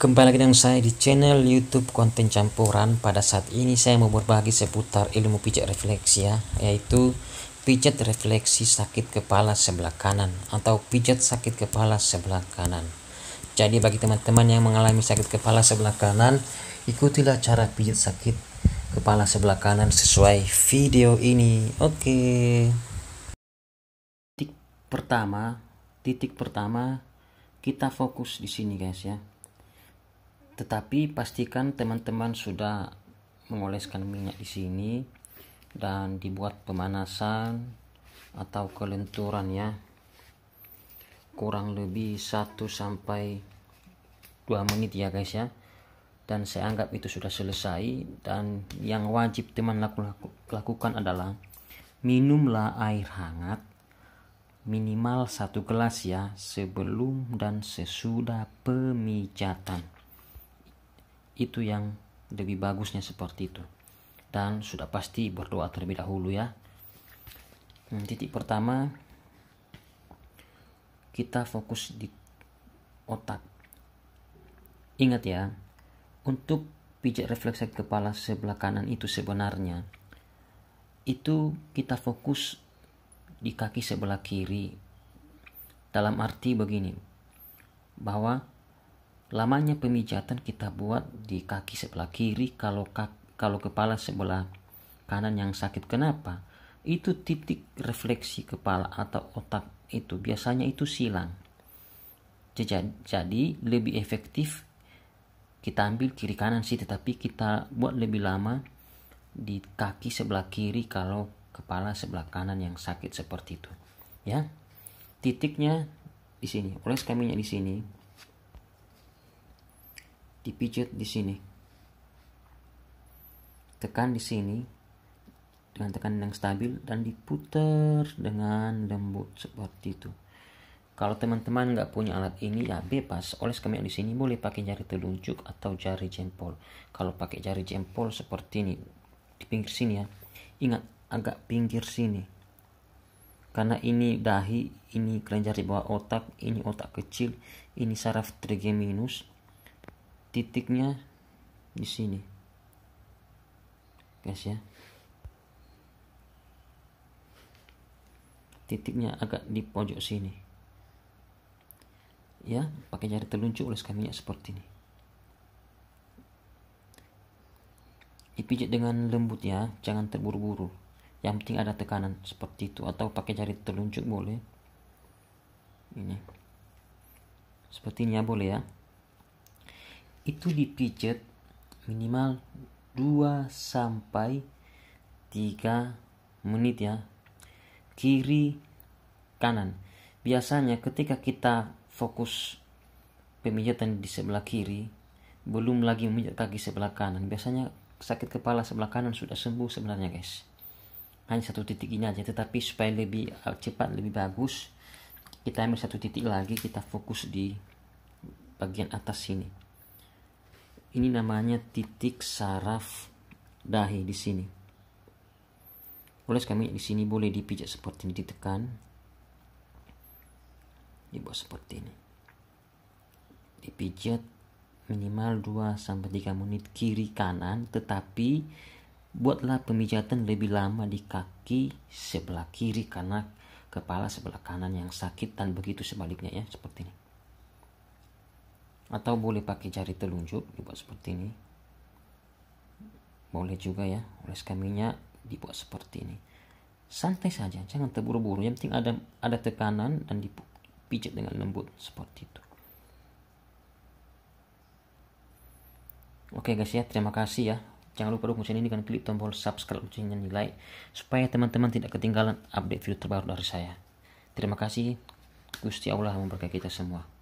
Kembali lagi dengan saya di channel YouTube konten campuran. Pada saat ini saya mau berbagi seputar ilmu pijat refleksi ya, yaitu pijat refleksi sakit kepala sebelah kanan atau pijat sakit kepala sebelah kanan. Jadi bagi teman-teman yang mengalami sakit kepala sebelah kanan, ikutilah cara pijat sakit kepala sebelah kanan sesuai video ini. Oke. Okay. Titik pertama, titik pertama kita fokus di sini guys ya tetapi pastikan teman-teman sudah mengoleskan minyak di sini dan dibuat pemanasan atau kelenturan ya. Kurang lebih 1 sampai 2 menit ya guys ya. Dan saya anggap itu sudah selesai dan yang wajib teman laku -laku lakukan adalah minumlah air hangat minimal satu gelas ya sebelum dan sesudah pemijatan itu yang lebih bagusnya seperti itu dan sudah pasti berdoa terlebih dahulu ya hmm, titik pertama kita fokus di otak ingat ya untuk pijat refleks kepala sebelah kanan itu sebenarnya itu kita fokus di kaki sebelah kiri dalam arti begini bahwa Lamanya pemijatan kita buat di kaki sebelah kiri kalau kaki, kalau kepala sebelah kanan yang sakit. Kenapa? Itu titik refleksi kepala atau otak itu biasanya itu silang. Jadi lebih efektif kita ambil kiri kanan sih tetapi kita buat lebih lama di kaki sebelah kiri kalau kepala sebelah kanan yang sakit seperti itu ya titiknya di sini oleh kaminya di sini dipijit di sini. Tekan di sini dengan tekan yang stabil dan diputar dengan lembut seperti itu. Kalau teman-teman nggak punya alat ini ya bebas, Oleh kami di sini boleh pakai jari telunjuk atau jari jempol. Kalau pakai jari jempol seperti ini di pinggir sini ya. Ingat agak pinggir sini. Karena ini dahi, ini kelenjar di bawah otak, ini otak kecil, ini saraf trigeminus, titiknya di sini guys ya titiknya agak di pojok sini ya pakai jari telunjuk oleskan ya seperti ini dipijat dengan lembut ya jangan terburu-buru yang penting ada tekanan seperti itu atau pakai jari telunjuk boleh ini seperti ini ya boleh ya itu dipijat minimal 2 sampai 3 menit ya kiri kanan biasanya ketika kita fokus pemijatan di sebelah kiri belum lagi memijat kaki sebelah kanan biasanya sakit kepala sebelah kanan sudah sembuh sebenarnya guys hanya satu titik ini aja tetapi supaya lebih uh, cepat lebih bagus kita ambil satu titik lagi kita fokus di bagian atas sini ini namanya titik saraf dahi di sini. Oleh kami di sini boleh dipijat seperti ini, ditekan. Dibuat seperti ini. Dipijat minimal 2 sampai 3 menit kiri kanan, tetapi buatlah pemijatan lebih lama di kaki sebelah kiri karena kepala sebelah kanan yang sakit dan begitu sebaliknya ya, seperti ini atau boleh pakai jari telunjuk dibuat seperti ini boleh juga ya oleskan minyak dibuat seperti ini santai saja jangan terburu-buru yang penting ada ada tekanan dan dipijat dengan lembut seperti itu oke guys ya terima kasih ya jangan lupa dukung channel ini dengan klik tombol subscribe loncengnya like supaya teman-teman tidak ketinggalan update video terbaru dari saya terima kasih Gusti Allah memberkati kita semua